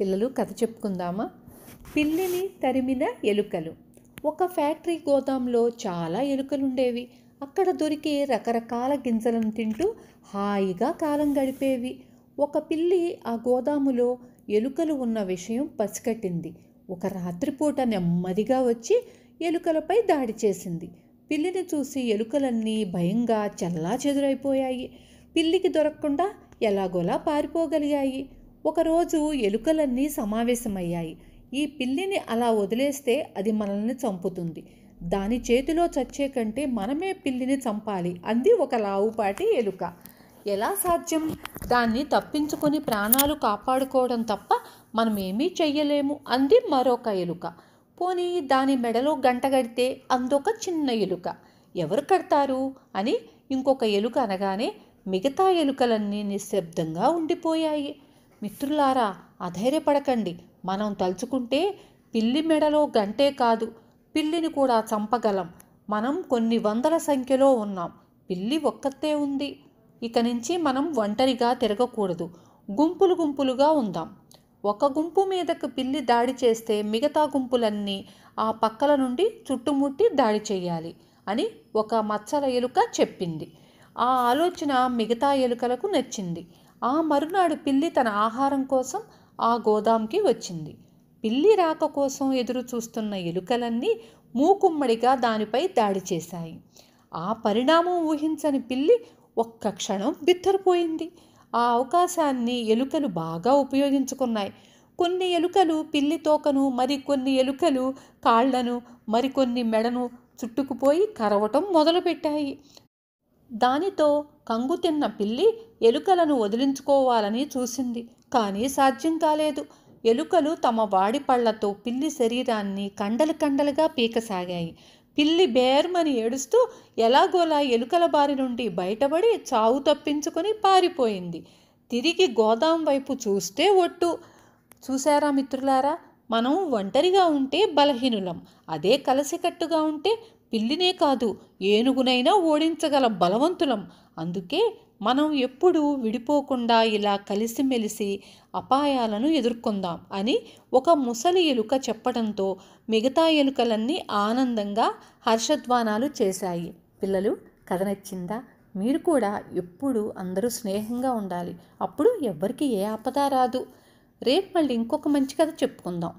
పిల్లలు కథ చెప్పుకుందామా పిల్లిని తరిమిన ఎలుకలు ఒక ఫ్యాక్టరీ గోదాంలో చాలా ఎలుకలుండేవి అక్కడ దొరికే రకరకాల గింజలను తింటూ హాయిగా కాలం గడిపేవి ఒక పిల్లి ఆ గోదాములో ఎలుకలు ఉన్న విషయం పసికట్టింది ఒక రాత్రిపూట నెమ్మదిగా వచ్చి ఎలుకలపై దాడి చేసింది పిల్లిని చూసి ఎలుకలన్నీ భయంగా చల్లా చెదురైపోయాయి పిల్లికి దొరకకుండా ఎలాగోలా పారిపోగలిగాయి ఒకరోజు ఎలుకలన్నీ సమావేశమయ్యాయి ఈ పిల్లిని అలా వదిలేస్తే అది మనల్ని చంపుతుంది దాని చేతిలో చచ్చే కంటే మనమే పిల్లిని చంపాలి అంది ఒక లావుపాటి ఎలుక ఎలా సాధ్యం దాన్ని తప్పించుకొని ప్రాణాలు కాపాడుకోవడం తప్ప మనమేమీ చెయ్యలేము అంది మరొక ఎలుక పోనీ దాని మెడలో గంట కడితే అందొక చిన్న ఎలుక ఎవరు కడతారు అని ఇంకొక ఎలుక అనగానే మిగతా ఎలుకలన్నీ నిశ్శబ్దంగా ఉండిపోయాయి మిత్రులారా అధైర్యపడకండి మనం తలుచుకుంటే పిల్లి మెడలో గంటే కాదు పిల్లిని కూడా చంపగలం మనం కొన్ని వందల సంఖ్యలో ఉన్నాం పిల్లి ఒక్కతే ఉంది ఇక నుంచి మనం ఒంటరిగా తిరగకూడదు గుంపులు గుంపులుగా ఉందాం ఒక గుంపు మీదకు పిల్లి దాడి చేస్తే మిగతా గుంపులన్నీ ఆ పక్కల నుండి చుట్టుముట్టి దాడి చేయాలి అని ఒక మచ్చల ఎలుక చెప్పింది ఆ ఆలోచన మిగతా ఎలుకలకు నచ్చింది ఆ మరునాడు పిల్లి తన ఆహారం కోసం ఆ గోదాంకి వచ్చింది పిల్లి రాక కోసం ఎదురు చూస్తున్న ఎలుకలన్నీ మూకుమ్మడిగా దానిపై దాడి చేశాయి ఆ పరిణామం ఊహించని పిల్లి ఒక్క క్షణం బిత్తరపోయింది ఆ అవకాశాన్ని ఎలుకలు బాగా ఉపయోగించుకున్నాయి కొన్ని ఎలుకలు పిల్లి తోకను మరికొన్ని ఎలుకలు కాళ్లను మరికొన్ని మెడను చుట్టుకుపోయి కరవటం మొదలుపెట్టాయి దానితో కంగు తిన్న పిల్లి ఎలుకలను వదిలించుకోవాలని చూసింది కానీ సాధ్యం కాలేదు ఎలుకలు తమ వాడి పళ్లతో పిల్లి శరీరాన్ని కండలు కండలుగా పీకసాగాయి పిల్లి బేర్మని ఏడుస్తూ ఎలాగోలా ఎలుకల బారి నుండి బయటపడి చావు తప్పించుకొని పారిపోయింది తిరిగి గోదాం వైపు చూస్తే ఒట్టు చూసారా మిత్రులారా మనం ఒంటరిగా ఉంటే బలహీనులం అదే కలసికట్టుగా ఉంటే పిల్లినే కాదు ఏనుగునైనా ఓడించగల బలవంతులం అందుకే మనం ఎప్పుడూ విడిపోకుండా ఇలా కలిసిమెలిసి అపాయాలను ఎదుర్కొందాం అని ఒక ముసలి ఎలుక చెప్పడంతో మిగతా ఎలుకలన్నీ ఆనందంగా హర్షధ్వానాలు చేశాయి పిల్లలు కథ నచ్చిందా మీరు కూడా ఎప్పుడు అందరూ స్నేహంగా ఉండాలి అప్పుడు ఎవ్వరికి ఏ ఆపద రాదు రేపు మళ్ళీ ఇంకొక మంచి కథ చెప్పుకుందాం